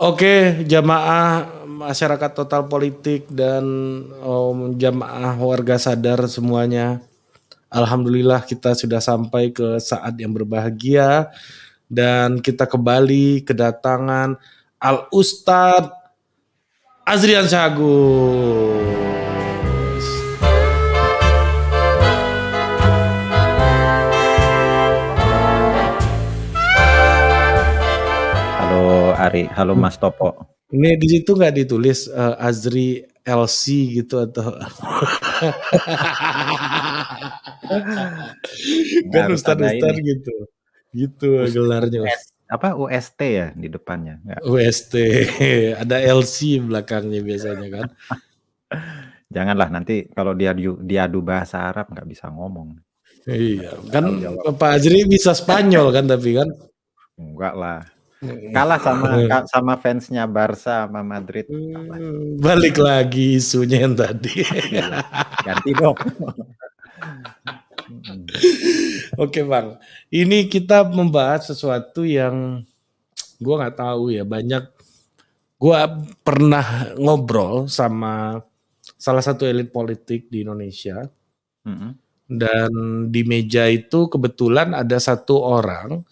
Oke, jamaah masyarakat total politik dan um, jamaah warga sadar semuanya. Alhamdulillah kita sudah sampai ke saat yang berbahagia dan kita kembali kedatangan Al Ustadz Azrian Syagu. Ari. Halo Mas Topo. Ini di situ nggak ditulis uh, Azri LC gitu atau kan ustadz ustad gitu. Gitu gelarnya. US, apa UST ya di depannya? Gak. UST. Ada LC belakangnya biasanya kan. Janganlah nanti kalau dia diadu bahasa Arab nggak bisa ngomong. Iya, kan Pak Azri bisa Spanyol kan tapi kan? Enggak lah. Iya. kalah sama iya. sama fansnya Barca sama Madrid hmm, balik lagi isunya yang tadi iya, ganti dong Oke bang, ini kita membahas sesuatu yang gue nggak tahu ya banyak. Gue pernah ngobrol sama salah satu elit politik di Indonesia mm -hmm. dan di meja itu kebetulan ada satu orang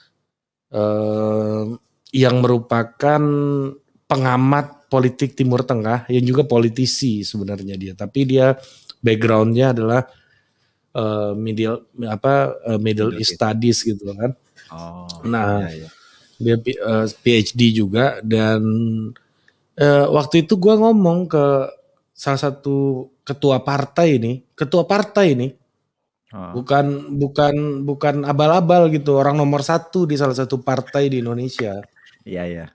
eh, yang merupakan pengamat politik Timur Tengah yang juga politisi sebenarnya dia tapi dia backgroundnya adalah uh, middle apa uh, middle, middle East Studies gitu kan oh, nah iya, iya. dia uh, eh, PhD juga dan uh, waktu itu gue ngomong ke salah satu ketua partai ini ketua partai ini oh. bukan bukan bukan abal-abal gitu orang nomor satu di salah satu partai di Indonesia Iya iya.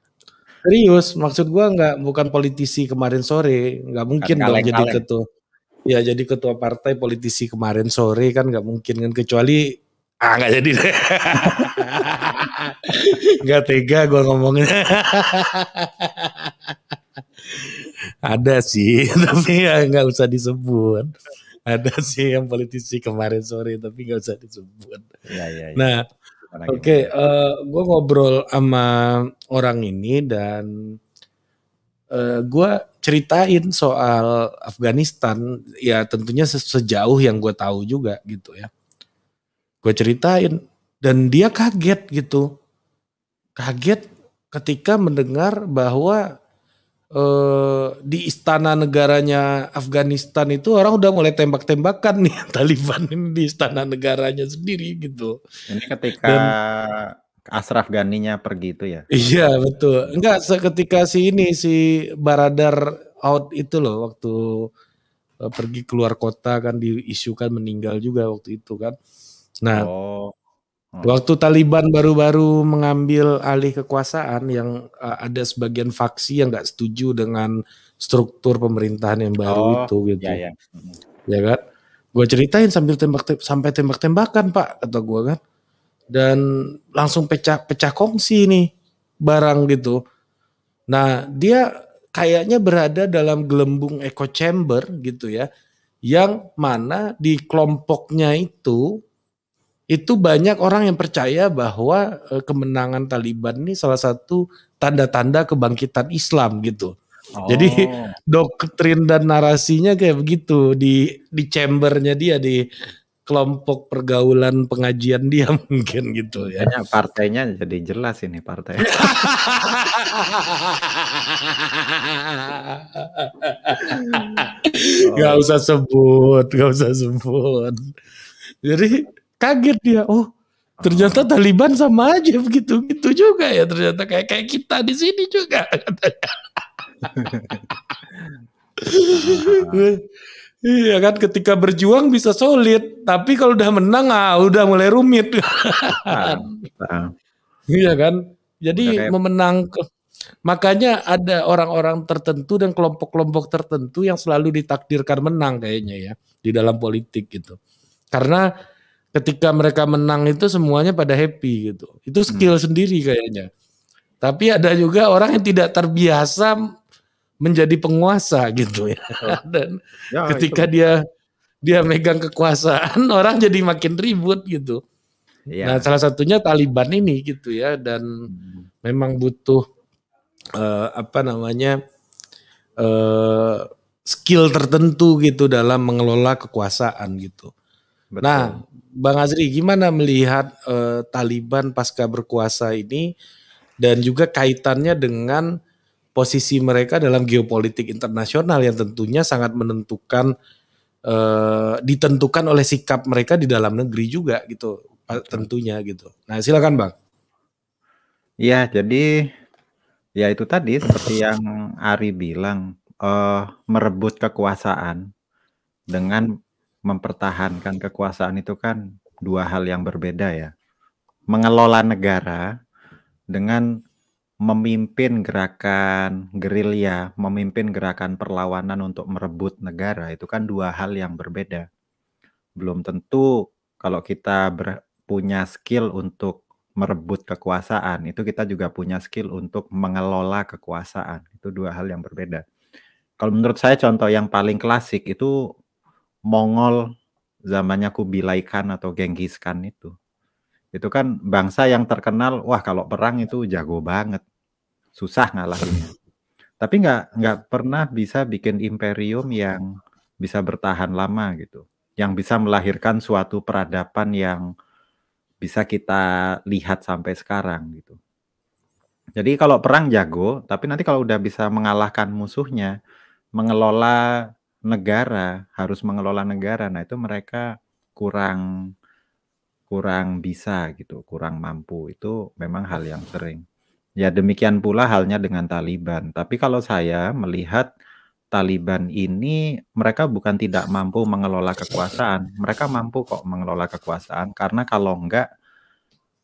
Serius, maksud gua nggak bukan politisi kemarin sore, nggak mungkin kan dong kaleng, jadi ketua. Ya jadi ketua partai politisi kemarin sore kan nggak mungkin kan kecuali ah nggak jadi deh. nggak tega gua ngomongnya. Ada sih, tapi ya nggak usah disebut. Ada sih yang politisi kemarin sore tapi nggak usah disebut. Ya, ya, ya. Nah, Oke, okay, uh, gue ngobrol sama orang ini dan uh, eh, gue ceritain soal Afghanistan ya tentunya sejauh yang gue tahu juga gitu ya gue ceritain dan dia kaget gitu kaget ketika mendengar bahwa Eh, di istana negaranya Afghanistan itu orang udah mulai tembak-tembakan nih Taliban ini di istana negaranya sendiri gitu. Ini ketika Dan, Ashraf Ghani-nya pergi itu ya? Iya betul. Enggak seketika si ini si Baradar out itu loh waktu uh, pergi keluar kota kan diisukan meninggal juga waktu itu kan. Nah, oh. Hmm. Waktu Taliban baru-baru mengambil alih kekuasaan yang uh, ada sebagian faksi yang nggak setuju dengan struktur pemerintahan yang baru oh, itu gitu. Ya, ya. Hmm. ya kan? Gue ceritain sambil tembak te sampai tembak-tembakan pak atau gue kan dan langsung pecah-pecah kongsi nih barang gitu. Nah dia kayaknya berada dalam gelembung echo chamber gitu ya, yang mana di kelompoknya itu itu banyak orang yang percaya bahwa eh, kemenangan Taliban ini salah satu tanda-tanda kebangkitan Islam gitu. Oh. Jadi doktrin dan narasinya kayak begitu di di chambernya dia di kelompok pergaulan pengajian dia mungkin gitu ya. Banyak partainya jadi jelas ini partai. oh. Gak usah sebut, gak usah sebut. Jadi kaget dia oh ternyata ah. Taliban sama aja begitu gitu juga ya ternyata kayak kayak kita di sini juga Iya kan ketika berjuang bisa solid, tapi kalau udah menang ah udah mulai rumit. Ah, ah. Iya kan? Jadi memenang makanya ada orang-orang tertentu dan kelompok-kelompok tertentu yang selalu ditakdirkan menang kayaknya ya di dalam politik gitu. Karena ketika mereka menang itu semuanya pada happy gitu. Itu skill hmm. sendiri kayaknya. Tapi ada juga orang yang tidak terbiasa menjadi penguasa gitu ya. Dan ya, ketika itu. dia dia megang kekuasaan, orang jadi makin ribut gitu. Ya. Nah, salah satunya Taliban ini gitu ya dan hmm. memang butuh uh, apa namanya? uh, skill tertentu gitu dalam mengelola kekuasaan gitu. Nah, Betul. Nah, Bang Azri, gimana melihat uh, Taliban pasca berkuasa ini dan juga kaitannya dengan posisi mereka dalam geopolitik internasional yang tentunya sangat menentukan uh, ditentukan oleh sikap mereka di dalam negeri juga gitu tentunya gitu. Nah, silakan Bang. Ya, jadi ya itu tadi seperti yang Ari bilang uh, merebut kekuasaan dengan mempertahankan kekuasaan itu kan dua hal yang berbeda ya. Mengelola negara dengan memimpin gerakan gerilya, memimpin gerakan perlawanan untuk merebut negara itu kan dua hal yang berbeda. Belum tentu kalau kita ber, punya skill untuk merebut kekuasaan, itu kita juga punya skill untuk mengelola kekuasaan. Itu dua hal yang berbeda. Kalau menurut saya contoh yang paling klasik itu Mongol zamannya kubilaikan atau Genghis Khan itu. Itu kan bangsa yang terkenal, wah kalau perang itu jago banget. Susah ngalahinnya. Tapi nggak nggak pernah bisa bikin imperium yang bisa bertahan lama gitu. Yang bisa melahirkan suatu peradaban yang bisa kita lihat sampai sekarang gitu. Jadi kalau perang jago, tapi nanti kalau udah bisa mengalahkan musuhnya, mengelola negara, harus mengelola negara. Nah, itu mereka kurang kurang bisa gitu, kurang mampu. Itu memang hal yang sering. Ya demikian pula halnya dengan Taliban. Tapi kalau saya melihat Taliban ini mereka bukan tidak mampu mengelola kekuasaan, mereka mampu kok mengelola kekuasaan karena kalau enggak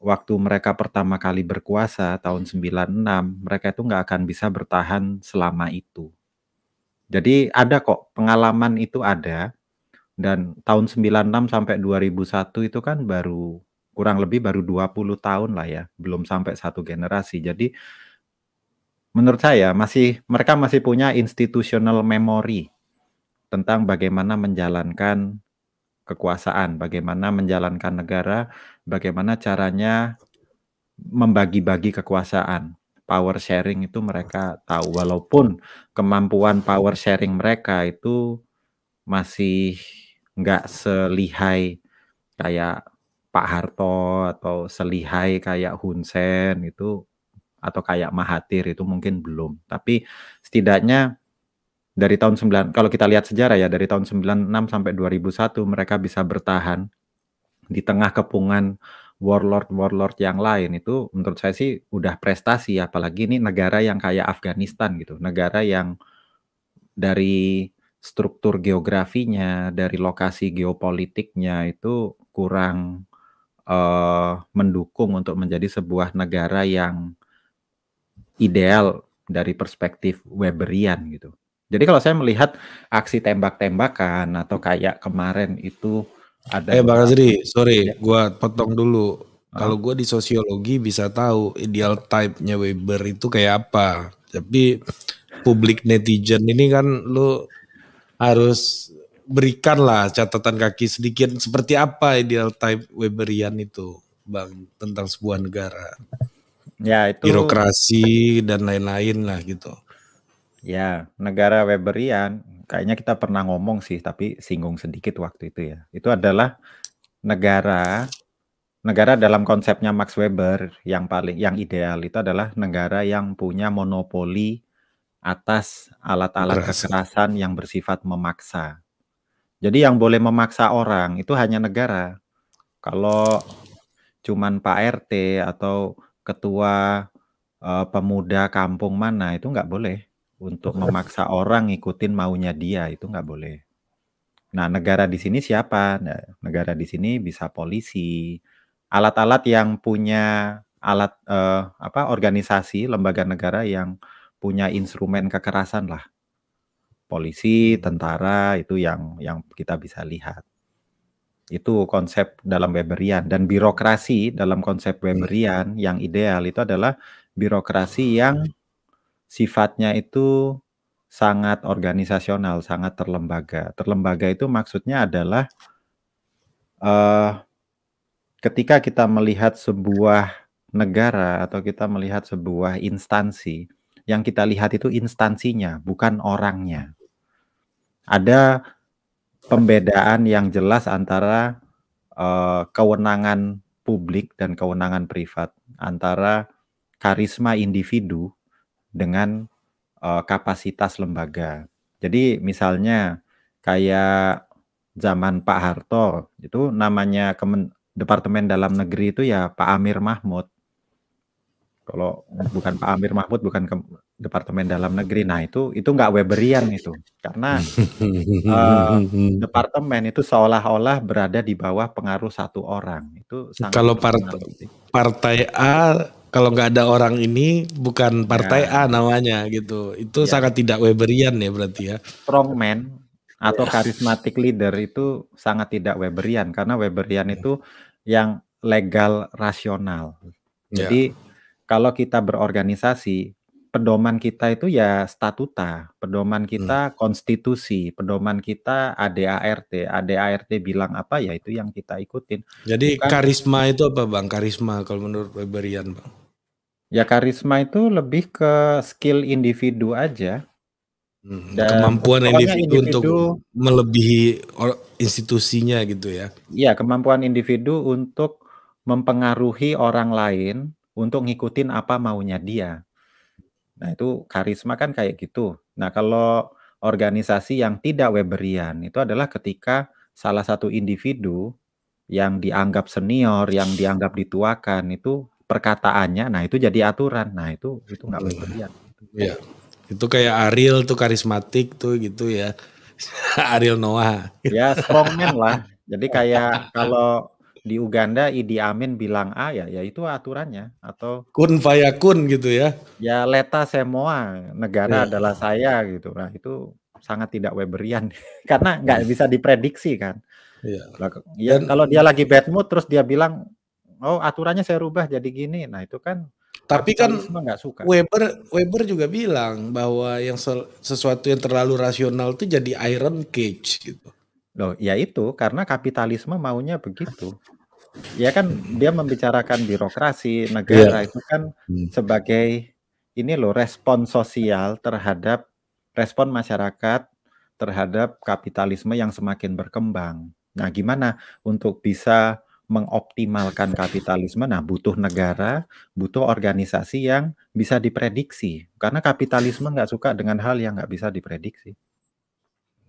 waktu mereka pertama kali berkuasa tahun 96 mereka itu nggak akan bisa bertahan selama itu. Jadi ada kok pengalaman itu ada dan tahun 96 sampai 2001 itu kan baru kurang lebih baru 20 tahun lah ya, belum sampai satu generasi. Jadi menurut saya masih mereka masih punya institutional memory tentang bagaimana menjalankan kekuasaan, bagaimana menjalankan negara, bagaimana caranya membagi-bagi kekuasaan power sharing itu mereka tahu walaupun kemampuan power sharing mereka itu masih nggak selihai kayak Pak Harto atau selihai kayak Hun Sen itu atau kayak Mahathir itu mungkin belum tapi setidaknya dari tahun 9 kalau kita lihat sejarah ya dari tahun 96 sampai 2001 mereka bisa bertahan di tengah kepungan warlord-warlord yang lain itu menurut saya sih udah prestasi apalagi ini negara yang kayak Afghanistan gitu negara yang dari struktur geografinya dari lokasi geopolitiknya itu kurang uh, mendukung untuk menjadi sebuah negara yang ideal dari perspektif Weberian gitu jadi kalau saya melihat aksi tembak-tembakan atau kayak kemarin itu ada eh Bang Azri, sorry, ya. gue potong dulu. Ah. Kalau gue di sosiologi bisa tahu ideal type-nya Weber itu kayak apa. Tapi publik netizen ini kan lu harus berikan lah catatan kaki sedikit seperti apa ideal type Weberian itu, Bang, tentang sebuah negara. Ya, itu birokrasi dan lain-lain lah gitu. Ya, negara Weberian kayaknya kita pernah ngomong sih tapi singgung sedikit waktu itu ya. Itu adalah negara negara dalam konsepnya Max Weber yang paling yang ideal itu adalah negara yang punya monopoli atas alat-alat kekerasan yang bersifat memaksa. Jadi yang boleh memaksa orang itu hanya negara. Kalau cuman Pak RT atau ketua uh, pemuda kampung mana itu nggak boleh untuk iya. memaksa orang ngikutin maunya dia itu nggak boleh. Nah, negara di sini siapa? Nah, negara di sini bisa polisi, alat-alat yang punya alat eh, apa organisasi lembaga negara yang punya instrumen kekerasan lah. Polisi, tentara itu yang yang kita bisa lihat. Itu konsep dalam Weberian dan birokrasi dalam konsep iya. Weberian yang ideal itu adalah birokrasi yang sifatnya itu sangat organisasional, sangat terlembaga. Terlembaga itu maksudnya adalah uh, ketika kita melihat sebuah negara atau kita melihat sebuah instansi, yang kita lihat itu instansinya, bukan orangnya. Ada pembedaan yang jelas antara uh, kewenangan publik dan kewenangan privat, antara karisma individu dengan uh, kapasitas lembaga. Jadi misalnya kayak zaman Pak Harto itu namanya Kemen Departemen Dalam Negeri itu ya Pak Amir Mahmud. Kalau bukan Pak Amir Mahmud bukan ke Departemen Dalam Negeri. Nah, itu itu nggak Weberian itu. Karena uh, departemen itu seolah-olah berada di bawah pengaruh satu orang. Itu Kalau part, partai A kalau nggak ada orang ini bukan partai ya. A namanya gitu. Itu ya. sangat tidak Weberian ya berarti ya. Strongman atau iya. karismatik leader itu sangat tidak Weberian karena Weberian iya. itu yang legal rasional. Iya. Jadi ya. kalau kita berorganisasi, pedoman kita itu ya statuta, pedoman kita hmm. konstitusi, pedoman kita ADART, ADART bilang apa ya itu yang kita ikutin. Jadi Bukan, karisma itu apa Bang? Karisma kalau menurut Weberian Bang. Ya karisma itu lebih ke skill individu aja. Hmm, Dan kemampuan individu, individu untuk melebihi institusinya gitu ya. Iya, kemampuan individu untuk mempengaruhi orang lain untuk ngikutin apa maunya dia. Nah, itu karisma kan kayak gitu. Nah, kalau organisasi yang tidak Weberian itu adalah ketika salah satu individu yang dianggap senior, yang dianggap dituakan itu perkataannya nah itu jadi aturan nah itu itu nggak boleh ya iya. itu kayak Ariel tuh karismatik tuh gitu ya Ariel Noah ya strongman lah jadi kayak kalau di Uganda Idi Amin bilang A ya, ya itu aturannya atau kun faya kun gitu ya. Ya leta semua negara ya. adalah saya gitu. Nah, itu sangat tidak Weberian karena nggak bisa diprediksi kan. Iya. Ya, Dan, kalau dia lagi bad mood terus dia bilang oh aturannya saya rubah jadi gini. Nah, itu kan tapi kan nggak suka. Weber Weber juga bilang bahwa yang sesuatu yang terlalu rasional itu jadi iron cage gitu. Loh, ya itu karena kapitalisme maunya begitu. Ya kan dia membicarakan birokrasi negara yeah. itu kan hmm. sebagai ini loh respon sosial terhadap respon masyarakat terhadap kapitalisme yang semakin berkembang. Nah, gimana untuk bisa mengoptimalkan kapitalisme, nah butuh negara, butuh organisasi yang bisa diprediksi. Karena kapitalisme nggak suka dengan hal yang nggak bisa diprediksi.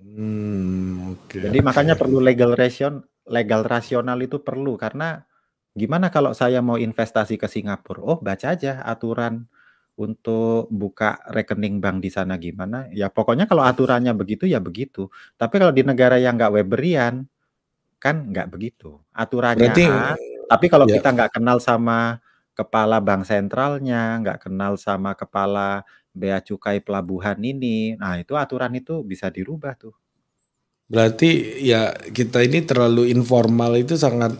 Hmm, okay, Jadi okay. makanya perlu legal ration, legal rasional itu perlu karena gimana kalau saya mau investasi ke Singapura? Oh baca aja aturan untuk buka rekening bank di sana gimana? Ya pokoknya kalau aturannya begitu ya begitu. Tapi kalau di negara yang nggak Weberian, kan nggak begitu aturannya Berarti, A, tapi kalau ya. kita nggak kenal sama kepala bank sentralnya nggak kenal sama kepala bea cukai pelabuhan ini nah itu aturan itu bisa dirubah tuh berarti ya kita ini terlalu informal itu sangat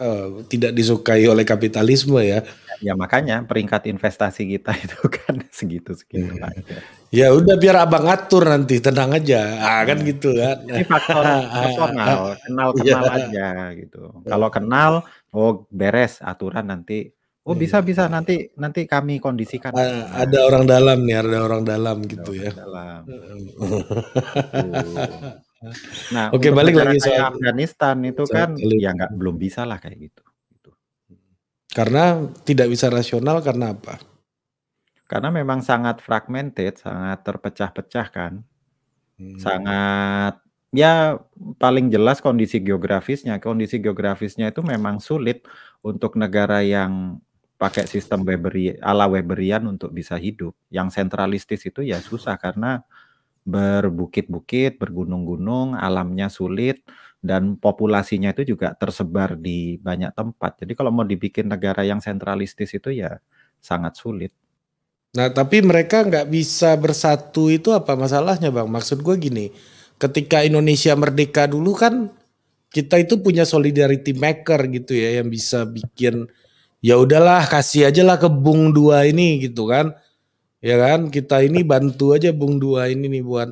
uh, tidak disukai oleh kapitalisme ya Ya makanya peringkat investasi kita itu kan segitu segitu hmm. aja. Ya udah biar abang atur nanti tenang aja, ah, kan hmm. gitu kan. Ini faktor personal, kenal kenal yeah. Iya. aja gitu. Kalau kenal, oh beres aturan nanti. Oh iya. bisa bisa nanti nanti kami kondisikan. Ada, ah, ada orang dalam nih, ada orang dalam gitu orang ya. dalam. nah, oke balik lagi soal Afghanistan itu soal kan, ya nggak belum bisa lah kayak gitu. Karena tidak bisa rasional karena apa? Karena memang sangat fragmented, sangat terpecah-pecah kan. Hmm. Sangat ya paling jelas kondisi geografisnya. Kondisi geografisnya itu memang sulit untuk negara yang pakai sistem Weberi, ala Weberian untuk bisa hidup. Yang sentralistis itu ya susah karena berbukit-bukit, bergunung-gunung, alamnya sulit, dan populasinya itu juga tersebar di banyak tempat. Jadi kalau mau dibikin negara yang sentralistis itu ya sangat sulit. Nah, tapi mereka nggak bisa bersatu itu apa masalahnya, Bang? Maksud gue gini, ketika Indonesia merdeka dulu kan kita itu punya solidarity maker gitu ya yang bisa bikin ya udahlah kasih aja lah ke Bung Dua ini gitu kan. Ya kan, kita ini bantu aja Bung Dua ini nih buat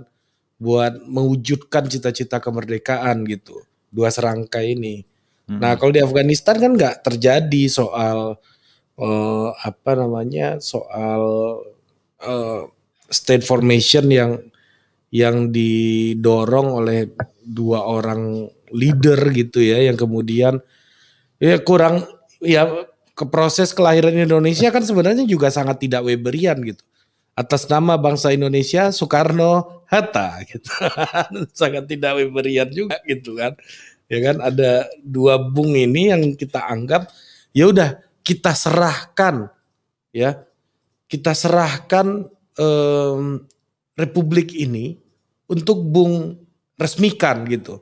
buat mewujudkan cita-cita kemerdekaan gitu dua serangka ini. Hmm. Nah kalau di Afghanistan kan nggak terjadi soal uh, apa namanya soal uh, state formation yang yang didorong oleh dua orang leader gitu ya yang kemudian ya kurang ya ke proses kelahiran Indonesia kan sebenarnya juga sangat tidak Weberian gitu atas nama bangsa Indonesia Soekarno Hatta gitu. Sangat tidak pemberian juga gitu kan. Ya kan ada dua bung ini yang kita anggap ya udah kita serahkan ya. Kita serahkan um, republik ini untuk bung resmikan gitu.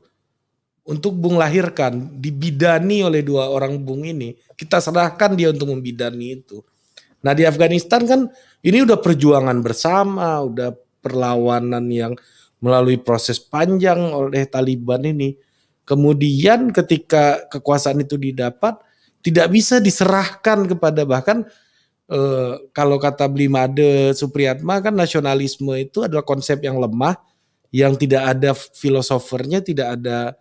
Untuk bung lahirkan dibidani oleh dua orang bung ini, kita serahkan dia untuk membidani itu Nah di Afghanistan kan ini udah perjuangan bersama, udah perlawanan yang melalui proses panjang oleh Taliban ini. Kemudian ketika kekuasaan itu didapat, tidak bisa diserahkan kepada bahkan eh, kalau kata Blimade Supriyatma kan nasionalisme itu adalah konsep yang lemah, yang tidak ada filosofernya, tidak ada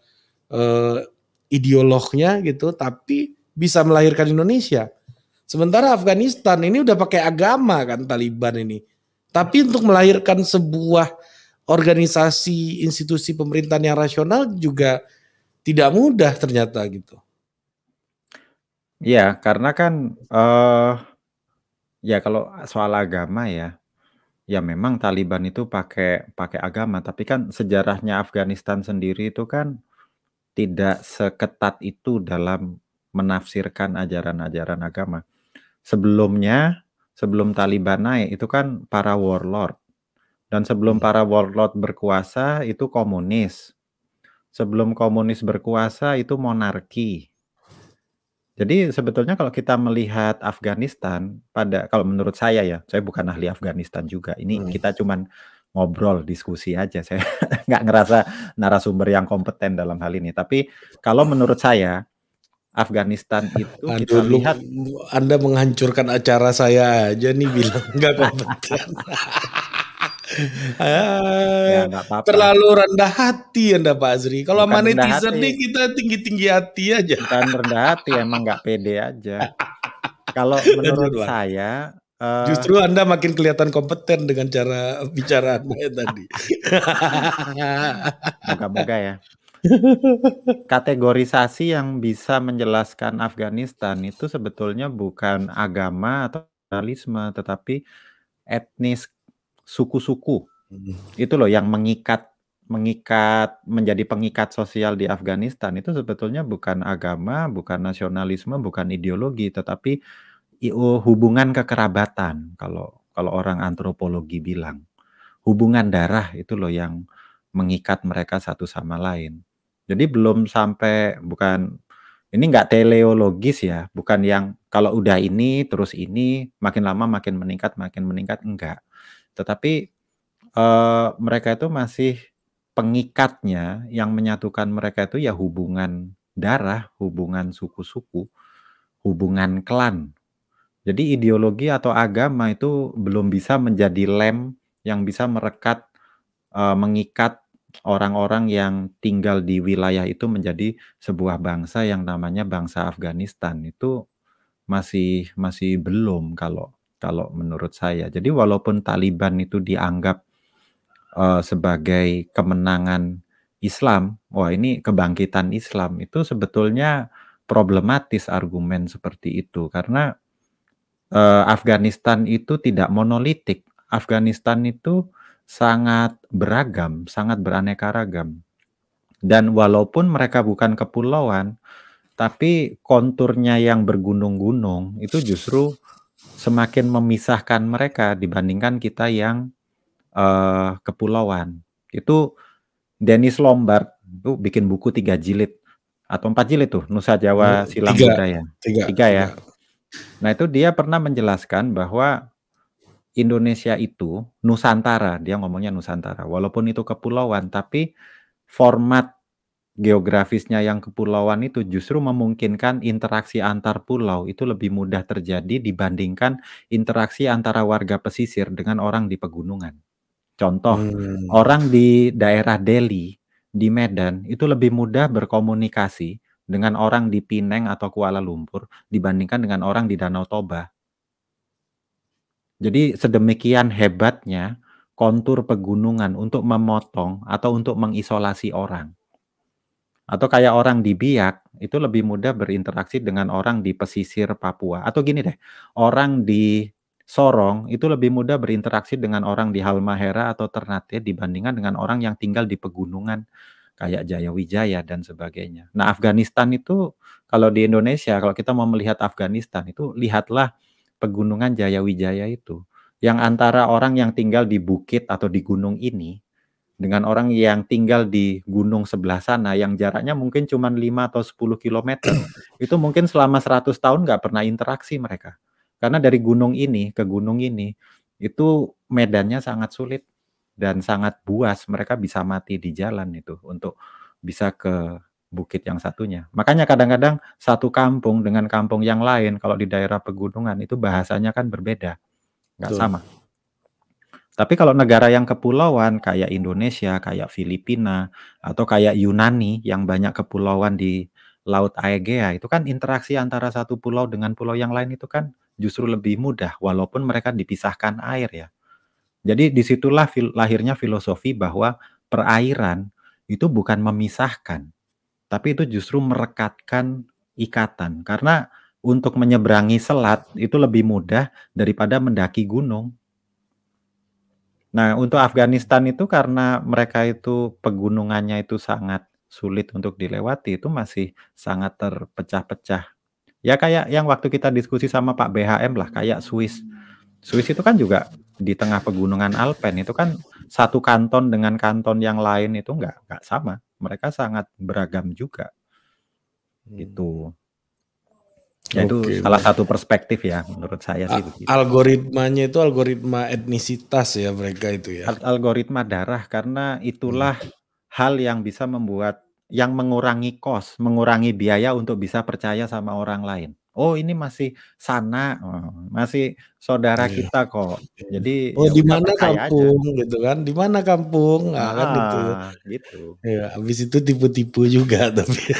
eh, ideolognya gitu, tapi bisa melahirkan Indonesia. Sementara Afghanistan ini udah pakai agama kan Taliban ini. Tapi untuk melahirkan sebuah organisasi institusi pemerintahan yang rasional juga tidak mudah ternyata gitu. Ya, karena kan uh, ya kalau soal agama ya, ya memang Taliban itu pakai pakai agama, tapi kan sejarahnya Afghanistan sendiri itu kan tidak seketat itu dalam menafsirkan ajaran-ajaran agama sebelumnya sebelum Taliban naik itu kan para warlord dan sebelum iya. para warlord berkuasa itu komunis sebelum komunis berkuasa itu monarki jadi sebetulnya kalau kita melihat Afghanistan pada kalau menurut saya ya saya bukan ahli Afghanistan juga ini hmm. kita cuman ngobrol diskusi aja saya nggak ngerasa narasumber yang kompeten dalam hal ini tapi kalau menurut saya Afghanistan itu Aduh, kita lihat lu, Anda menghancurkan acara saya aja nih bilang nggak kompeten. ya, apa-apa. Terlalu rendah hati Anda Pak Azri. Kalau sama netizen nih kita tinggi-tinggi hati aja. Bukan rendah hati emang nggak pede aja. Kalau menurut Aduh, saya uh, Justru Anda makin kelihatan kompeten dengan cara bicara Anda tadi. Moga-moga ya. Kategorisasi yang bisa menjelaskan Afghanistan itu sebetulnya bukan agama atau nasionalisme, tetapi etnis suku-suku. Hmm. Itu loh yang mengikat mengikat menjadi pengikat sosial di Afghanistan itu sebetulnya bukan agama, bukan nasionalisme, bukan ideologi, tetapi hubungan kekerabatan kalau kalau orang antropologi bilang. Hubungan darah itu loh yang mengikat mereka satu sama lain. Jadi belum sampai bukan ini enggak teleologis ya, bukan yang kalau udah ini terus ini makin lama makin meningkat makin meningkat enggak. Tetapi eh, mereka itu masih pengikatnya yang menyatukan mereka itu ya hubungan darah, hubungan suku-suku, hubungan klan. Jadi ideologi atau agama itu belum bisa menjadi lem yang bisa merekat, eh, mengikat orang-orang yang tinggal di wilayah itu menjadi sebuah bangsa yang namanya bangsa Afghanistan itu masih masih belum kalau kalau menurut saya. Jadi walaupun Taliban itu dianggap uh, sebagai kemenangan Islam, wah ini kebangkitan Islam itu sebetulnya problematis argumen seperti itu karena uh, Afghanistan itu tidak monolitik. Afghanistan itu sangat beragam, sangat beraneka ragam. Dan walaupun mereka bukan kepulauan, tapi konturnya yang bergunung-gunung itu justru semakin memisahkan mereka dibandingkan kita yang uh, kepulauan. Itu Dennis Lombard itu bikin buku tiga jilid atau empat jilid tuh Nusa Jawa Silang tiga, Budaya tiga, tiga ya. Tiga. Nah itu dia pernah menjelaskan bahwa Indonesia itu Nusantara, dia ngomongnya Nusantara. Walaupun itu kepulauan, tapi format geografisnya yang kepulauan itu justru memungkinkan interaksi antar pulau itu lebih mudah terjadi dibandingkan interaksi antara warga pesisir dengan orang di pegunungan. Contoh, hmm. orang di daerah Delhi, di Medan itu lebih mudah berkomunikasi dengan orang di Pineng atau Kuala Lumpur dibandingkan dengan orang di Danau Toba jadi sedemikian hebatnya kontur pegunungan untuk memotong atau untuk mengisolasi orang. Atau kayak orang di Biak, itu lebih mudah berinteraksi dengan orang di pesisir Papua. Atau gini deh, orang di Sorong itu lebih mudah berinteraksi dengan orang di Halmahera atau Ternate dibandingkan dengan orang yang tinggal di pegunungan kayak Jayawijaya dan sebagainya. Nah, Afghanistan itu kalau di Indonesia kalau kita mau melihat Afghanistan itu lihatlah pegunungan Jaya Wijaya itu yang antara orang yang tinggal di bukit atau di gunung ini dengan orang yang tinggal di gunung sebelah sana yang jaraknya mungkin cuma 5 atau 10 km itu mungkin selama 100 tahun nggak pernah interaksi mereka karena dari gunung ini ke gunung ini itu medannya sangat sulit dan sangat buas mereka bisa mati di jalan itu untuk bisa ke bukit yang satunya. Makanya kadang-kadang satu kampung dengan kampung yang lain kalau di daerah pegunungan itu bahasanya kan berbeda, nggak sama. Tapi kalau negara yang kepulauan kayak Indonesia, kayak Filipina, atau kayak Yunani yang banyak kepulauan di Laut Aegea, itu kan interaksi antara satu pulau dengan pulau yang lain itu kan justru lebih mudah walaupun mereka dipisahkan air ya. Jadi disitulah lahirnya filosofi bahwa perairan itu bukan memisahkan, tapi itu justru merekatkan ikatan karena untuk menyeberangi selat itu lebih mudah daripada mendaki gunung. Nah, untuk Afghanistan itu karena mereka itu pegunungannya itu sangat sulit untuk dilewati itu masih sangat terpecah-pecah. Ya kayak yang waktu kita diskusi sama Pak BHM lah, kayak Swiss. Swiss itu kan juga di tengah pegunungan Alpen itu kan satu kanton dengan kanton yang lain itu nggak nggak sama mereka sangat beragam juga. Hmm. Gitu. Ya, itu okay. salah satu perspektif ya menurut saya sih. Begitu. Algoritmanya itu algoritma etnisitas ya mereka itu ya. Algoritma darah karena itulah hmm. hal yang bisa membuat yang mengurangi kos, mengurangi biaya untuk bisa percaya sama orang lain. Oh ini masih sana, oh, masih saudara iya. kita kok. Jadi oh ya di mana kampung aja. gitu kan? Di mana kampung? Nah, nah, kan ah, gitu. gitu. Ya, habis itu tipu-tipu juga tapi.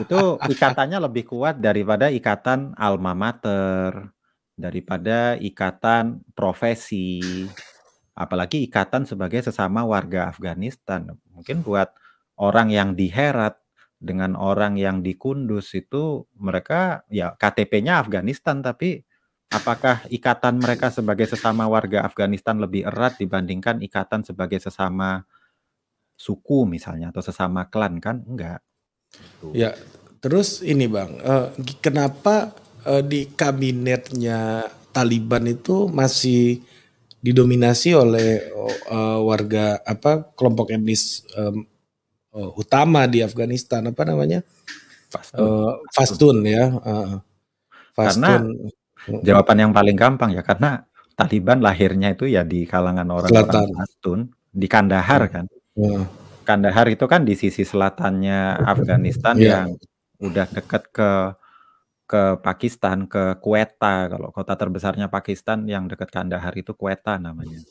itu ikatannya lebih kuat daripada ikatan alma mater, daripada ikatan profesi, apalagi ikatan sebagai sesama warga Afghanistan. Mungkin buat orang yang di dengan orang yang di Kunduz itu mereka ya KTP-nya Afghanistan tapi apakah ikatan mereka sebagai sesama warga Afghanistan lebih erat dibandingkan ikatan sebagai sesama suku misalnya atau sesama klan kan enggak. Tuh. Gitu. Ya, terus ini Bang, uh, kenapa uh, di kabinetnya Taliban itu masih didominasi oleh uh, warga apa kelompok etnis um, uh, utama di Afghanistan apa namanya Fastun, uh, ya uh, Fastun. karena jawaban yang paling gampang ya karena Taliban lahirnya itu ya di kalangan orang-orang Fastun di Kandahar hmm. kan uh. Kandahar itu kan di sisi selatannya Afghanistan yeah. yang udah deket ke ke Pakistan ke Quetta kalau kota terbesarnya Pakistan yang dekat Kandahar itu Quetta namanya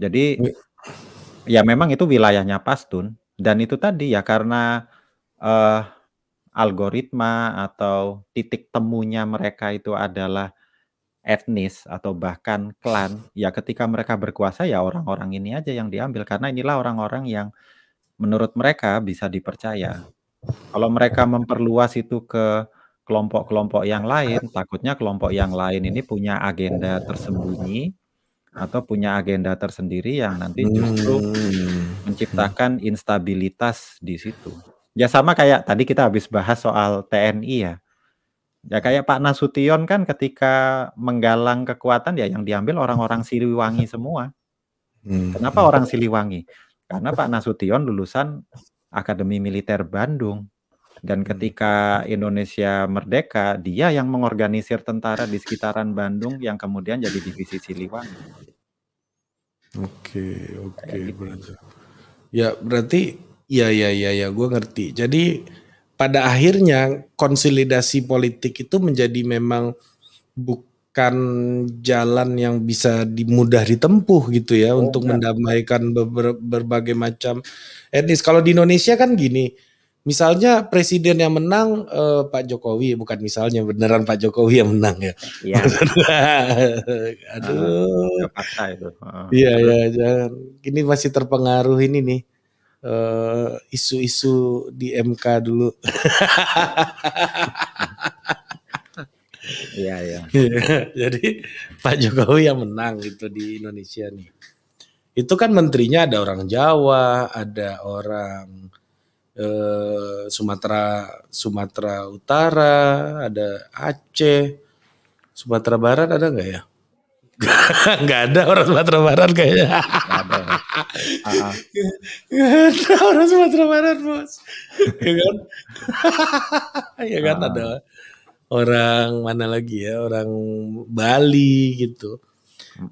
jadi iya. ya memang itu wilayahnya Pashtun dan itu tadi ya karena uh, algoritma atau titik temunya mereka itu adalah etnis atau bahkan klan, ya ketika mereka berkuasa ya orang-orang ini aja yang diambil karena inilah orang-orang yang menurut mereka bisa dipercaya. Kalau mereka memperluas itu ke kelompok-kelompok yang lain, takutnya kelompok yang lain ini punya agenda tersembunyi atau punya agenda tersendiri yang nanti justru hmm. menciptakan instabilitas di situ. Ya sama kayak tadi kita habis bahas soal TNI ya. Ya kayak Pak Nasution kan ketika menggalang kekuatan ya yang diambil orang-orang Siliwangi semua. Hmm. Kenapa orang Siliwangi? Karena Pak Nasution lulusan Akademi Militer Bandung. Dan hmm. ketika Indonesia merdeka, dia yang mengorganisir tentara di sekitaran Bandung yang kemudian jadi divisi Siliwangi. Oke, oke, gitu. Ya, berarti ya ya ya ya gue ngerti. Jadi pada akhirnya konsolidasi politik itu menjadi memang bukan jalan yang bisa dimudah ditempuh gitu ya oh, untuk enggak. mendamaikan berbagai macam etnis. Kalau di Indonesia kan gini, Misalnya presiden yang menang eh, Pak Jokowi, bukan misalnya beneran Pak Jokowi yang menang ya. Iya. Aduh. Ah, terpaksa itu. Ah. Iya ya, jangan. Ini masih terpengaruh ini nih eh, isu-isu uh, di MK dulu. Iya ya. Jadi Pak Jokowi yang menang itu di Indonesia nih. Itu kan menterinya ada orang Jawa, ada orang Eh, Sumatera Sumatera Utara, ada Aceh, Sumatera Barat ada nggak ya? Gak ada orang Sumatera Barat kayaknya. Gak ada. Uh-huh. ada orang Sumatera Barat bos. ya kan? ya kan uh. ada orang mana lagi ya orang Bali gitu. Uh-huh.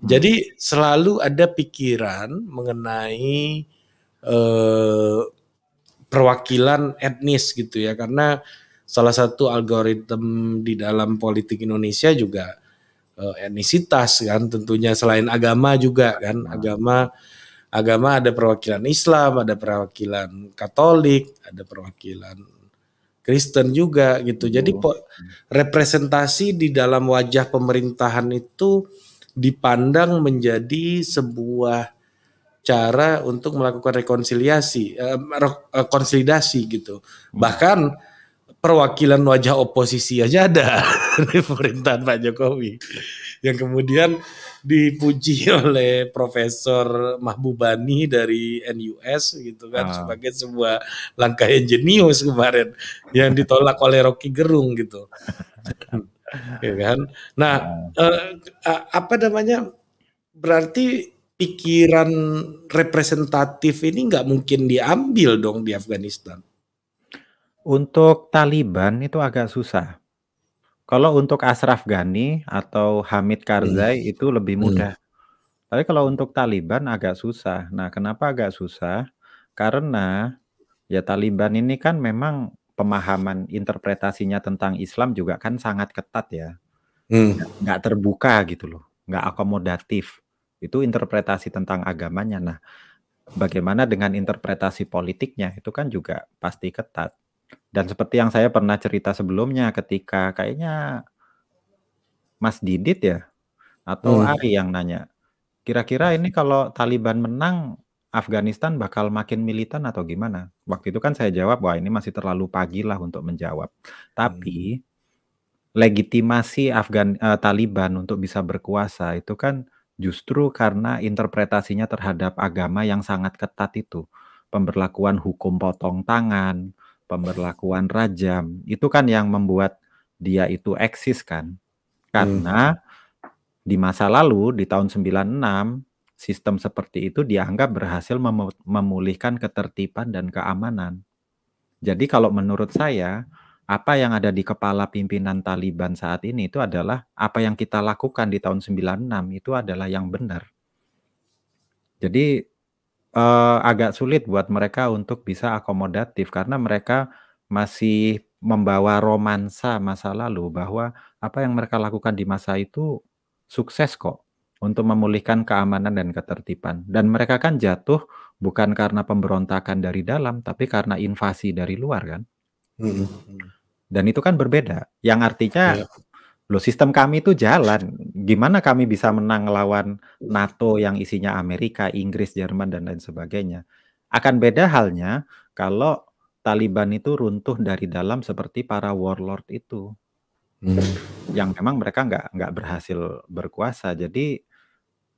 Jadi selalu ada pikiran mengenai eh, perwakilan etnis gitu ya karena salah satu algoritma di dalam politik Indonesia juga uh, etnisitas kan tentunya selain agama juga kan nah. agama agama ada perwakilan Islam ada perwakilan Katolik ada perwakilan Kristen juga gitu jadi po, representasi di dalam wajah pemerintahan itu dipandang menjadi sebuah cara untuk melakukan rekonsiliasi, eh, eh konsolidasi gitu. Hmm. Bahkan perwakilan wajah oposisi aja ada di pemerintahan Pak Jokowi yang kemudian dipuji oleh Profesor Mahbubani dari NUS gitu kan ah. sebagai sebuah langkah yang jenius kemarin yang ditolak oleh Rocky Gerung gitu. ya kan? Nah, ah. eh, apa namanya? Berarti pikiran representatif ini nggak mungkin diambil dong di Afghanistan. Untuk Taliban itu agak susah. Kalau untuk Ashraf Ghani atau Hamid Karzai hmm. itu lebih hmm. mudah. Hmm. Tapi kalau untuk Taliban agak susah. Nah, kenapa agak susah? Karena ya Taliban ini kan memang pemahaman interpretasinya tentang Islam juga kan sangat ketat ya. Hmm. Nggak terbuka gitu loh, nggak akomodatif itu interpretasi tentang agamanya. Nah, bagaimana dengan interpretasi politiknya itu kan juga pasti ketat. Dan seperti yang saya pernah cerita sebelumnya ketika kayaknya Mas Didit ya atau hmm. Ari yang nanya, kira-kira ini kalau Taliban menang Afghanistan bakal makin militan atau gimana? Waktu itu kan saya jawab, wah ini masih terlalu pagi lah untuk menjawab. Tapi hmm. legitimasi Afgan uh, Taliban untuk bisa berkuasa itu kan Justru karena interpretasinya terhadap agama yang sangat ketat itu, pemberlakuan hukum potong tangan, pemberlakuan rajam, itu kan yang membuat dia itu eksis kan. Hmm. Karena hmm. di masa lalu di tahun 96 sistem seperti itu dianggap berhasil memulihkan ketertiban dan keamanan. Jadi kalau menurut saya apa yang ada di kepala pimpinan Taliban saat ini itu adalah apa yang kita lakukan di tahun 96 itu adalah yang benar. Jadi eh, agak sulit buat mereka untuk bisa akomodatif karena mereka masih membawa romansa masa lalu bahwa apa yang mereka lakukan di masa itu sukses kok untuk memulihkan keamanan dan ketertiban dan mereka kan jatuh bukan karena pemberontakan dari dalam tapi karena invasi dari luar kan. Hmm, hmm, hmm. Dan itu kan berbeda. Yang artinya yeah. lo sistem kami itu jalan. Gimana kami bisa menang lawan NATO yang isinya Amerika, Inggris, Jerman dan lain sebagainya. Akan beda halnya kalau Taliban itu runtuh dari dalam seperti para warlord itu. Hmm. Yang memang mereka nggak nggak berhasil berkuasa. Jadi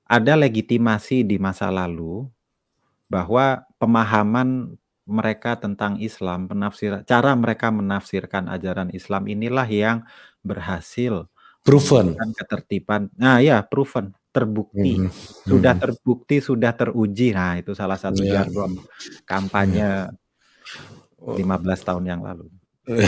ada legitimasi di masa lalu bahwa pemahaman mereka tentang Islam, penafsir, cara mereka menafsirkan ajaran Islam inilah yang berhasil proven ketertiban. Nah, ya proven terbukti mm -hmm. sudah mhm. terbukti sudah teruji nah itu salah satu yeah. jargon kampanye yeah. Iya. 15 tahun yang lalu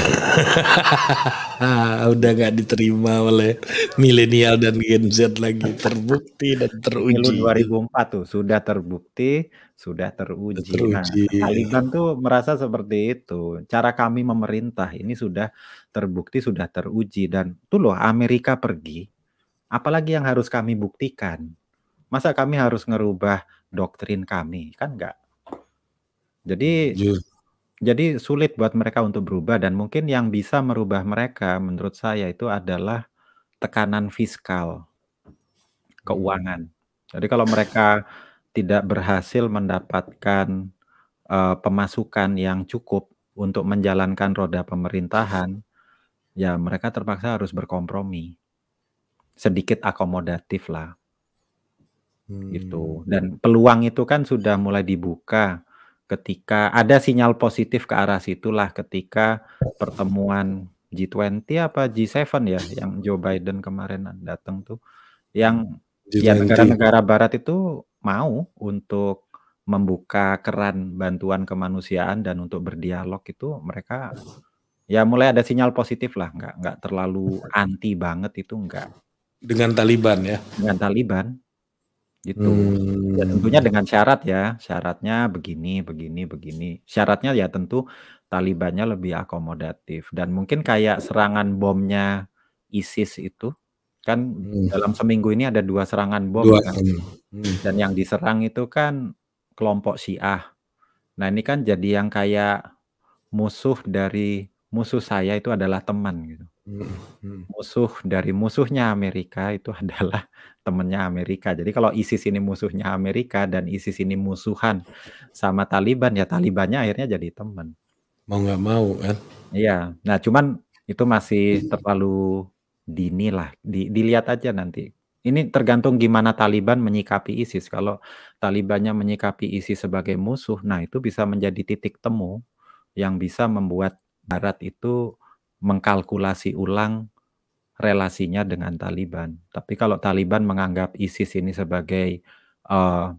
ah, udah nggak diterima oleh milenial dan Gen Z lagi terbukti dan teruji. 2004 tuh sudah terbukti, sudah teruji. Nah, teruji. Nah, Taliban tuh merasa seperti itu. Cara kami memerintah ini sudah terbukti, sudah teruji dan tuh loh Amerika pergi. Apalagi yang harus kami buktikan? Masa kami harus ngerubah doktrin kami? Kan enggak. Jadi yeah. jadi sulit buat mereka untuk berubah dan mungkin yang bisa merubah mereka menurut saya itu adalah tekanan fiskal hmm. keuangan. Jadi kalau mereka tidak berhasil mendapatkan uh, pemasukan yang cukup untuk menjalankan roda pemerintahan, ya mereka terpaksa harus berkompromi. Sedikit akomodatif lah. Gitu. Hmm. Gitu. Dan peluang itu kan sudah mulai dibuka ketika ada sinyal positif ke arah situlah ketika pertemuan G20 apa G7 ya yang Joe Biden kemarin datang tuh yang negara-negara ya negara-negara barat itu mau untuk membuka keran bantuan kemanusiaan dan untuk berdialog itu mereka ya mulai ada sinyal positif lah nggak nggak terlalu iya. anti banget itu nggak dengan Taliban ya dengan Taliban gitu hmm. ya tentunya dengan syarat ya syaratnya begini begini begini syaratnya ya tentu Talibannya lebih akomodatif dan mungkin kayak serangan bomnya ISIS itu Kan hmm. dalam seminggu ini ada dua serangan bom dua. kan. Hmm. Dan yang diserang itu kan kelompok Syiah. Nah, ini kan jadi yang kayak musuh dari musuh saya itu adalah teman gitu. Hmm. hmm. Musuh dari musuhnya Amerika itu adalah temannya Amerika. Jadi kalau ISIS ini musuhnya Amerika dan ISIS ini musuhan sama Taliban ya Talibannya akhirnya jadi teman. Mau nggak mau kan? Iya. Nah, cuman itu masih hmm. terlalu dini Di, dilihat aja nanti. Ini tergantung gimana Taliban menyikapi ISIS. Kalau Talibannya menyikapi ISIS sebagai musuh, nah itu bisa menjadi titik temu yang bisa membuat Barat itu mengkalkulasi ulang relasinya dengan Taliban. Tapi kalau Taliban menganggap ISIS ini sebagai uh,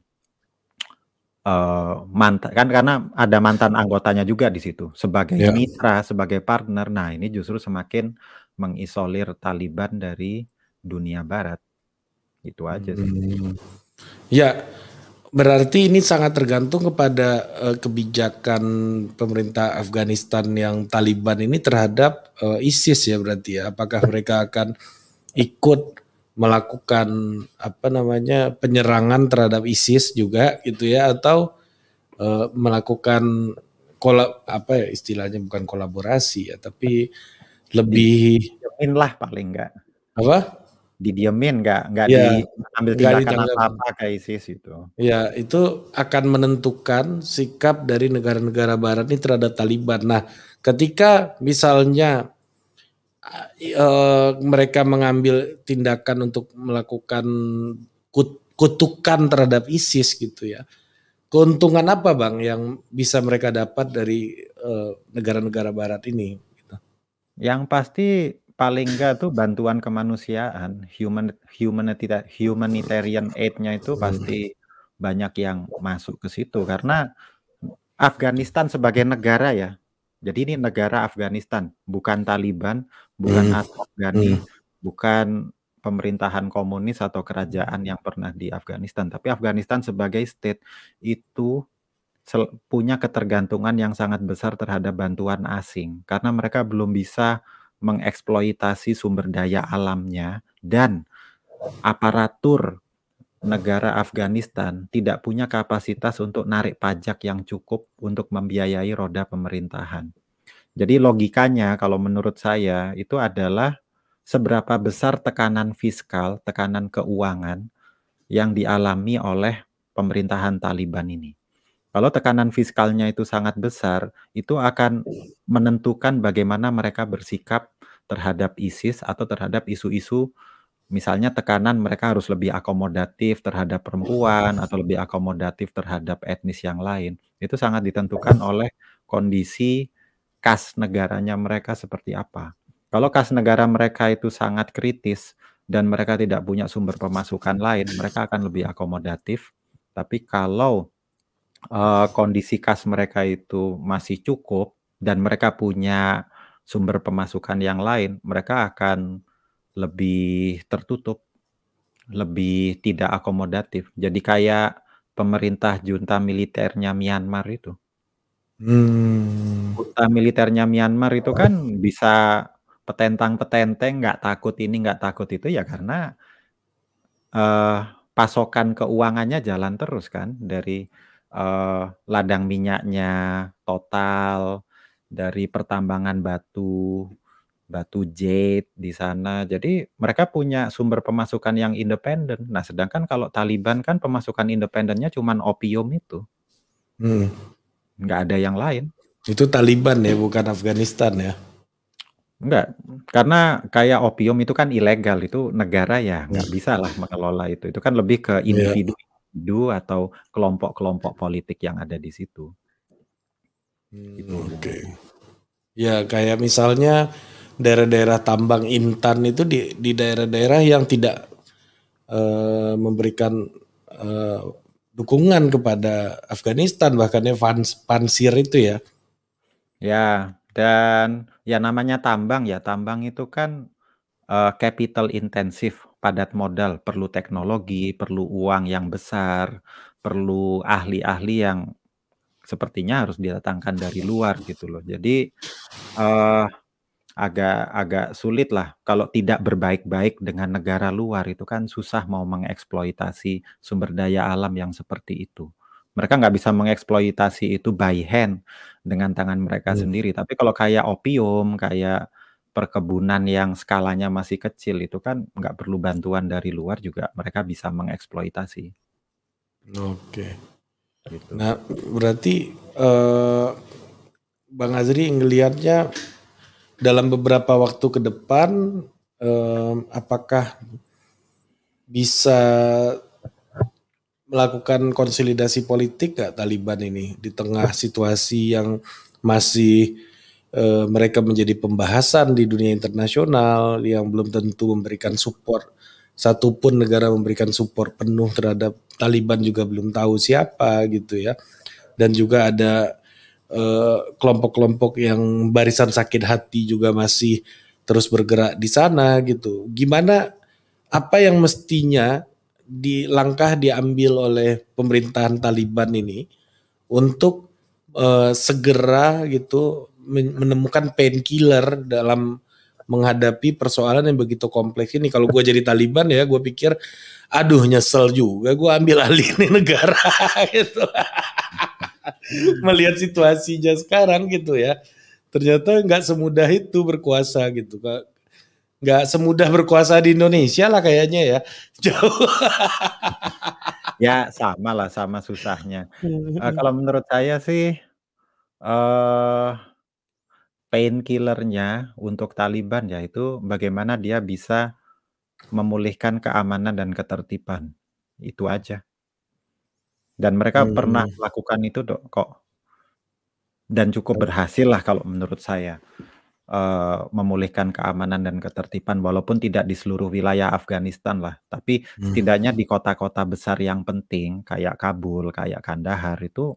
eh, uh, eh, mantan, kan karena ada mantan anggotanya juga di situ sebagai yeah. mitra, sebagai partner. Nah ini justru semakin mengisolir Taliban dari dunia barat. Itu aja sih. Hmm. Ya, berarti ini sangat tergantung kepada uh, kebijakan pemerintah Afghanistan yang Taliban ini terhadap uh, ISIS ya berarti ya. Apakah mereka akan ikut melakukan apa namanya penyerangan terhadap ISIS juga gitu ya atau uh, melakukan kolab apa ya istilahnya bukan kolaborasi ya tapi lebih diamin lah paling enggak apa didiamin enggak enggak ya, diambil tindakan apa apa kayak ISIS itu ya itu akan menentukan sikap dari negara-negara barat ini terhadap Taliban nah ketika misalnya uh, mereka mengambil tindakan untuk melakukan kut kutukan terhadap ISIS gitu ya keuntungan apa bang yang bisa mereka dapat dari eh, negara-negara uh, negara -negara barat ini yang pasti paling enggak tuh bantuan kemanusiaan, human humanity humanitarian aid-nya itu pasti hmm. banyak yang masuk ke situ karena Afghanistan sebagai negara ya. Jadi ini negara Afghanistan, bukan Taliban, bukan hmm. hmm. bukan pemerintahan komunis atau kerajaan yang pernah di Afghanistan, tapi Afghanistan sebagai state itu punya ketergantungan yang sangat besar terhadap bantuan asing karena mereka belum bisa mengeksploitasi sumber daya alamnya dan aparatur negara Afghanistan tidak punya kapasitas untuk narik pajak yang cukup untuk membiayai roda pemerintahan. Jadi logikanya kalau menurut saya itu adalah seberapa besar tekanan fiskal, tekanan keuangan yang dialami oleh pemerintahan Taliban ini. Kalau tekanan fiskalnya itu sangat besar, itu akan menentukan bagaimana mereka bersikap terhadap ISIS atau terhadap isu-isu misalnya tekanan mereka harus lebih akomodatif terhadap perempuan atau lebih akomodatif terhadap etnis yang lain. Itu sangat ditentukan oleh kondisi kas negaranya mereka seperti apa. Kalau kas negara mereka itu sangat kritis dan mereka tidak punya sumber pemasukan lain, mereka akan lebih akomodatif. Tapi kalau uh, kondisi kas mereka itu masih cukup dan mereka punya sumber pemasukan yang lain, mereka akan lebih tertutup, lebih tidak akomodatif. Jadi kayak pemerintah junta militernya Myanmar itu. Hmm. Junta militernya Myanmar itu kan bisa petentang-petenteng, nggak takut ini, nggak takut itu ya karena uh, pasokan keuangannya jalan terus kan dari eh, ladang minyaknya total dari pertambangan batu batu jade di sana. Jadi mereka punya sumber pemasukan yang independen. Nah, sedangkan kalau Taliban kan pemasukan independennya cuma opium itu. Hmm. Nggak ada yang lain. Itu Taliban ya, bukan Afghanistan ya? Enggak, karena kayak opium itu kan ilegal, itu negara ya nggak hmm. bisa lah mengelola itu. Itu kan lebih ke iya. individu yeah individu atau kelompok-kelompok politik yang ada di situ. Hmm, gitu. Oke. Okay. Ya kayak misalnya daerah-daerah tambang intan itu di di daerah-daerah yang tidak uh, memberikan uh, dukungan kepada Afghanistan bahkan ya pansir itu ya. Ya, dan ya namanya tambang ya, tambang itu kan uh, capital intensif padat modal, perlu teknologi, perlu uang yang besar, perlu ahli-ahli yang sepertinya harus didatangkan dari luar gitu loh. Jadi uh, agak agak sulit lah kalau tidak berbaik-baik dengan negara luar itu kan susah mau mengeksploitasi sumber daya alam yang seperti itu. Mereka nggak bisa mengeksploitasi itu by hand dengan tangan mereka hmm. sendiri. Tapi kalau kayak opium, kayak perkebunan yang skalanya masih kecil itu kan nggak perlu bantuan dari luar juga mereka bisa mengeksploitasi. Oke. Gitu. Nah berarti uh, Bang Azri ngelihatnya dalam beberapa waktu ke depan apakah bisa melakukan konsolidasi politik nggak Taliban ini di tengah situasi yang masih Eh, mereka menjadi pembahasan di dunia internasional yang belum tentu memberikan support satupun negara memberikan support penuh terhadap Taliban juga belum tahu siapa gitu ya dan juga ada eh, kelompok-kelompok yang barisan sakit hati juga masih terus bergerak di sana gitu gimana apa yang mestinya di langkah diambil oleh pemerintahan Taliban ini untuk uh, segera gitu menemukan painkiller dalam menghadapi persoalan yang begitu kompleks ini. Kalau gue jadi Taliban ya, gue pikir, aduh nyesel juga gue ambil alih ini negara gitu. Melihat situasinya sekarang gitu ya, ternyata nggak semudah itu berkuasa gitu. Nggak semudah berkuasa di Indonesia lah kayaknya ya. Jauh. ya sama lah, sama susahnya. Hmm. Eh, kalau menurut saya sih, uh, painkillernya untuk Taliban yaitu bagaimana dia bisa memulihkan keamanan dan ketertiban. Itu aja. Dan mereka hmm. pernah lakukan itu dok, kok. Dan cukup berhasil lah kalau menurut saya uh, memulihkan keamanan dan ketertiban walaupun tidak di seluruh wilayah Afghanistan lah tapi hmm. setidaknya di kota-kota besar yang penting kayak Kabul kayak Kandahar itu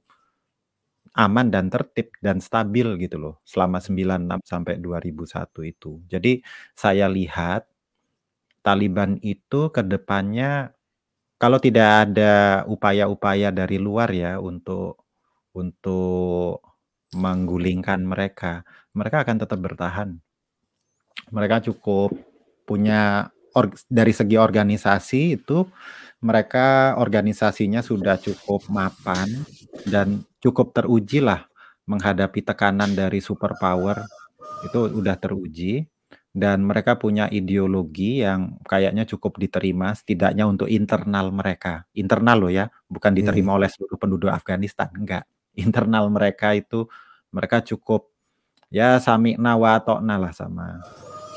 aman dan tertib dan stabil gitu loh selama 96 sampai 2001 itu. Jadi saya lihat Taliban itu ke depannya kalau tidak ada upaya-upaya dari luar ya untuk untuk menggulingkan mereka, mereka akan tetap bertahan. Mereka cukup punya dari segi organisasi itu mereka organisasinya sudah cukup mapan dan cukup teruji lah menghadapi tekanan dari superpower itu udah teruji dan mereka punya ideologi yang kayaknya cukup diterima setidaknya untuk internal mereka. Internal loh ya, bukan iya, diterima hmm. oleh seluruh penduduk Afghanistan, enggak. Internal mereka itu mereka cukup ya sami nawa to'na lah sama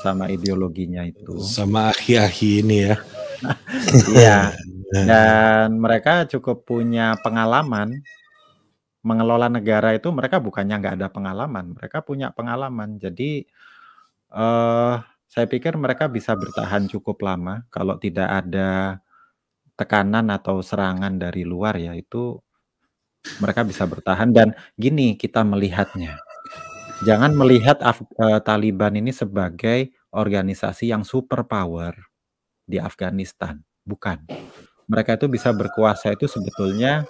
sama ideologinya itu. Sama akhi-akhi ini ya. Iya. Eh. dan mereka cukup punya pengalaman mengelola negara itu mereka bukannya nggak ada pengalaman mereka punya pengalaman jadi uh, saya pikir mereka bisa bertahan cukup lama kalau tidak ada tekanan atau serangan dari luar ya itu mereka bisa bertahan dan gini kita melihatnya jangan melihat Af uh, Taliban ini sebagai organisasi yang superpower di Afghanistan bukan mereka itu bisa berkuasa itu sebetulnya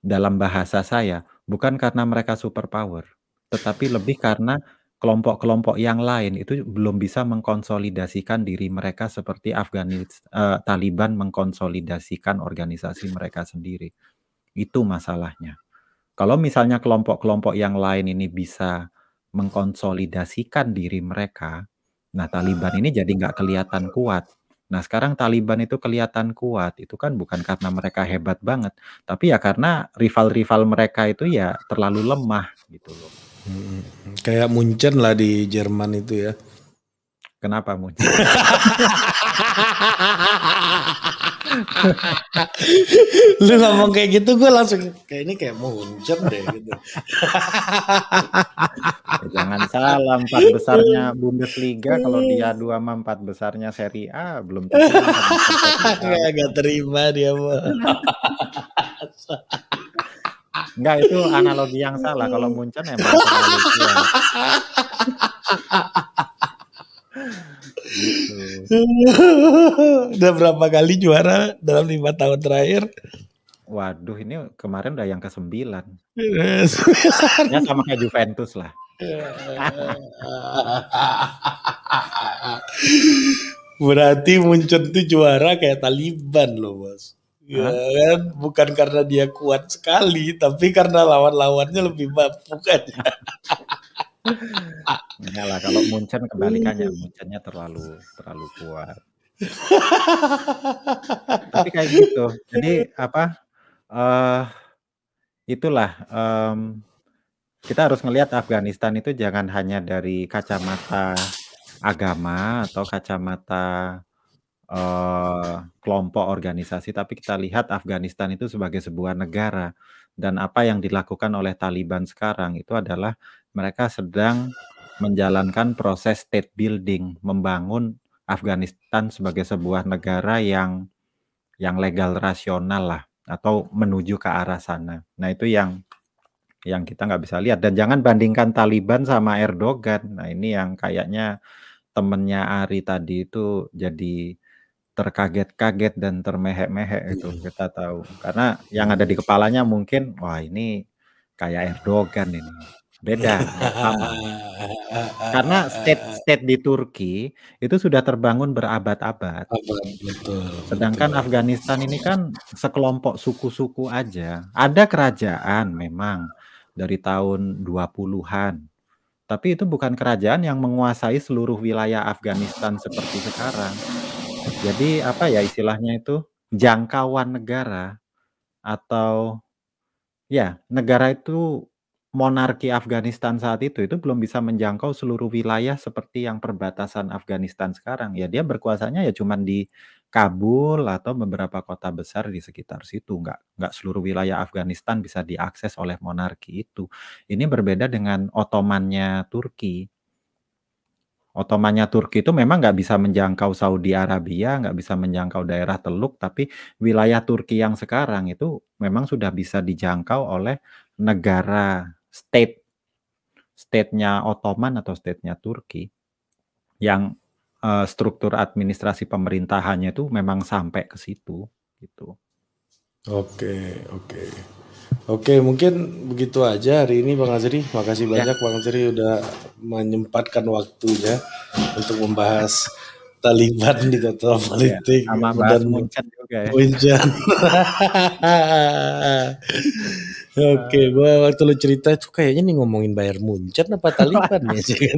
dalam bahasa saya bukan karena mereka superpower, tetapi lebih karena kelompok-kelompok yang lain itu belum bisa mengkonsolidasikan diri mereka seperti Afghanistan uh, eh, Taliban mengkonsolidasikan organisasi mereka sendiri. Itu masalahnya. Kalau misalnya kelompok-kelompok yang lain ini bisa mengkonsolidasikan diri mereka, nah Taliban ini jadi nggak kelihatan kuat. Nah, sekarang Taliban itu kelihatan kuat, itu kan bukan karena mereka hebat banget, tapi ya karena rival-rival mereka itu ya terlalu lemah gitu loh. Hmm, hmm. kayak Munchen lah di Jerman itu ya. Kenapa Munchen? lu ngomong kayak gitu gue langsung kayak ini kayak muncul deh gitu. Jangan salah empat besarnya Bundesliga kalau dia dua sama empat besarnya seri A belum tentu. Gak terima dia mau. Enggak itu analogi yang salah kalau Munchen emang. Ya. Gitu. udah berapa kali juara dalam lima tahun terakhir? Waduh, ini kemarin udah yang ke sembilan. ya sama kayak Juventus lah. Berarti muncul tuh juara kayak Taliban loh, bos, Ya kan, bukan karena dia kuat sekali, tapi karena lawan-lawannya lebih mampu kan. Ya. Enggak ah. ya lah kalau Munchen kebalikannya Munchennya terlalu terlalu kuat. Tapi kayak gitu. Jadi apa? Uh, itulah um, kita harus melihat Afghanistan itu jangan hanya dari kacamata agama atau kacamata uh, kelompok organisasi, tapi kita lihat Afghanistan itu sebagai sebuah negara dan apa yang dilakukan oleh Taliban sekarang itu adalah mereka sedang menjalankan proses state building, membangun Afghanistan sebagai sebuah negara yang yang legal rasional lah atau menuju ke arah sana. Nah itu yang yang kita nggak bisa lihat dan jangan bandingkan Taliban sama Erdogan. Nah ini yang kayaknya temennya Ari tadi itu jadi terkaget-kaget dan termehek-mehek iya. itu kita tahu karena yang ada di kepalanya mungkin wah ini kayak Erdogan ini beda karena state state di Turki itu sudah terbangun berabad-abad sedangkan betul. Afghanistan ini kan sekelompok suku-suku aja ada kerajaan memang dari tahun 20-an tapi itu bukan kerajaan yang menguasai seluruh wilayah Afghanistan seperti sekarang jadi apa ya istilahnya itu, jangkauan negara atau ya negara itu monarki Afghanistan saat itu itu belum bisa menjangkau seluruh wilayah seperti yang perbatasan Afghanistan sekarang. Ya dia berkuasanya ya cuman di Kabul atau beberapa kota besar di sekitar situ. Nggak nggak seluruh wilayah Afghanistan bisa diakses oleh monarki itu. Ini berbeda dengan Otomannya Turki. Ottomannya Turki itu memang nggak bisa menjangkau Saudi Arabia, nggak bisa menjangkau daerah Teluk, tapi wilayah Turki yang sekarang itu memang sudah bisa dijangkau oleh negara state, state-nya Ottoman atau state-nya Turki, yang uh, struktur administrasi pemerintahannya itu memang sampai ke situ, gitu. Oke, okay, oke. Okay. Oke, mungkin begitu aja hari ini Bang Azri. Makasih ya. banyak ya. Bang Azri udah menyempatkan waktunya untuk membahas Taliban di total iya, politik ya, dan Muncan juga ya. Muncan. Oke, okay, nah. gua waktu lu cerita itu kayaknya nih ngomongin Bayar muncet apa Taliban ya sih iya,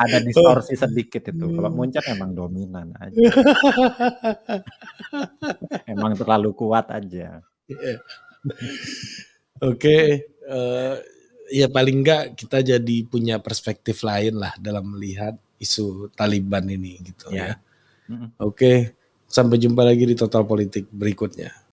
Ada distorsi oh. sedikit itu. Kalau muncet emang dominan aja. emang terlalu kuat aja. Iya. Oke, okay, uh, eh, ya paling enggak kita jadi punya perspektif lain lah dalam melihat isu Taliban ini gitu iya. ya. ya. Oke. Okay Sampai jumpa lagi di Total Politik berikutnya.